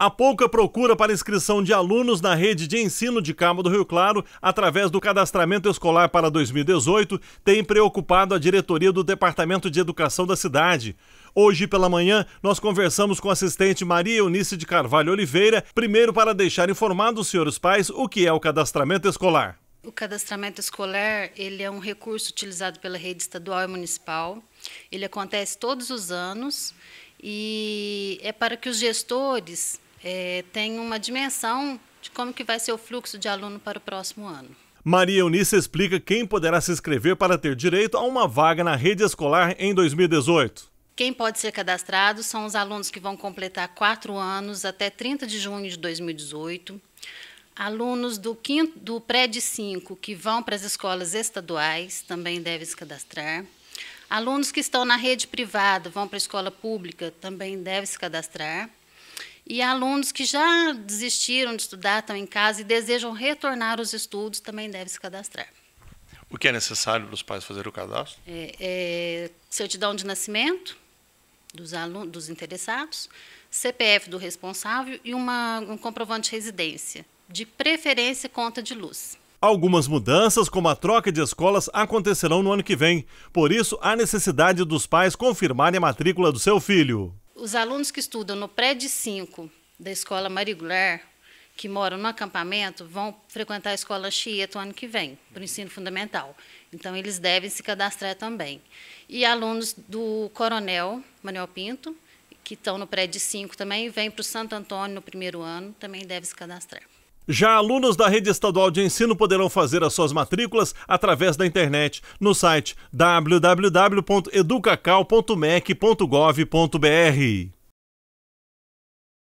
A pouca procura para inscrição de alunos na rede de ensino de Cabo do Rio Claro através do cadastramento escolar para 2018 tem preocupado a diretoria do Departamento de Educação da cidade. Hoje pela manhã, nós conversamos com a assistente Maria Eunice de Carvalho Oliveira, primeiro para deixar informado os senhores pais o que é o cadastramento escolar. O cadastramento escolar ele é um recurso utilizado pela rede estadual e municipal. Ele acontece todos os anos e é para que os gestores é, tem uma dimensão de como que vai ser o fluxo de aluno para o próximo ano. Maria Eunice explica quem poderá se inscrever para ter direito a uma vaga na rede escolar em 2018. Quem pode ser cadastrado são os alunos que vão completar quatro anos até 30 de junho de 2018, alunos do, quinto, do PRED 5 que vão para as escolas estaduais também devem se cadastrar. Alunos que estão na rede privada, vão para a escola pública, também devem se cadastrar. E alunos que já desistiram de estudar, estão em casa e desejam retornar aos estudos, também devem se cadastrar. O que é necessário para os pais fazer o cadastro? É, é, certidão de nascimento dos, alunos, dos interessados, CPF do responsável e uma, um comprovante de residência, de preferência conta de luz. Algumas mudanças, como a troca de escolas, acontecerão no ano que vem. Por isso, há necessidade dos pais confirmarem a matrícula do seu filho os alunos que estudam no prédio 5 da escola Marigular, que moram no acampamento, vão frequentar a escola Anchieta o ano que vem, para o ensino fundamental. Então, eles devem se cadastrar também. E alunos do Coronel Manuel Pinto, que estão no prédio 5 também, vêm para o Santo Antônio no primeiro ano, também devem se cadastrar. Já alunos da rede estadual de ensino poderão fazer as suas matrículas através da internet no site www.educacal.mec.gov.br.